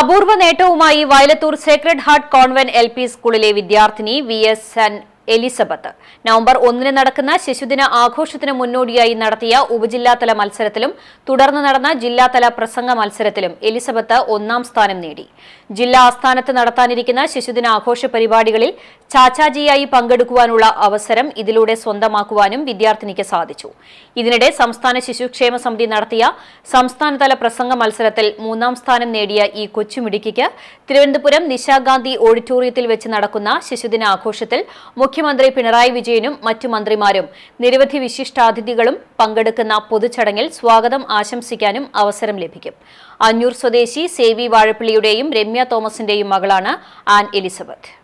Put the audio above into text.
അപൂർവ നേട്ടവുമായി Vayalathur Sacred Heart Convent L സ്കൂളിലെ വിദ്യാർത്ഥിനി വി എസ് എൻ എലിസബത്ത് നവംബർ ഒന്നിന് നടക്കുന്ന ശിശുദിന ആഘോഷത്തിന് മുന്നോടിയായി നടത്തിയ ഉപജില്ലാതല മത്സരത്തിലും തുടർന്ന് നടന്ന ജില്ലാതല പ്രസംഗ മത്സരത്തിലും എലിസബത്ത് ഒന്നാം സ്ഥാനം നേടി ജില്ലാ ആസ്ഥാനത്ത് നടത്താനിരിക്കുന്ന ശിശുദിന ആഘോഷ പരിപാടികളിൽ ചാച്ചാജിയായി പങ്കെടുക്കുവാനുള്ള അവസരം ഇതിലൂടെ സ്വന്തമാക്കുവാനും വിദ്യാർത്ഥിനിക്ക് സാധിച്ചു ഇതിനിടെ സംസ്ഥാന ശിശുക്ഷേമ സമിതി നടത്തിയ സംസ്ഥാനതല പ്രസംഗ മത്സരത്തിൽ മൂന്നാം സ്ഥാനം നേടിയ ഈ കൊച്ചുമിടുക്കിക്ക് തിരുവനന്തപുരം നിശാഗാന്ധി ഓഡിറ്റോറിയത്തിൽ വെച്ച് നടക്കുന്ന ശിശുദിന ആഘോഷത്തിൽ മുഖ്യമന്ത്രി പിണറായി വിജയനും മറ്റു മന്ത്രിമാരും നിരവധി വിശിഷ്ടാതിഥികളും പങ്കെടുക്കുന്ന പൊതുചടങ്ങിൽ സ്വാഗതം ആശംസിക്കാനും അവസരം ലഭിക്കും അഞ്ഞൂർ സ്വദേശി സേവി വാഴപ്പള്ളിയുടെയും രമ്യ തോമസിന്റെയും മകളാണ് ആൻ എലിസബത്ത്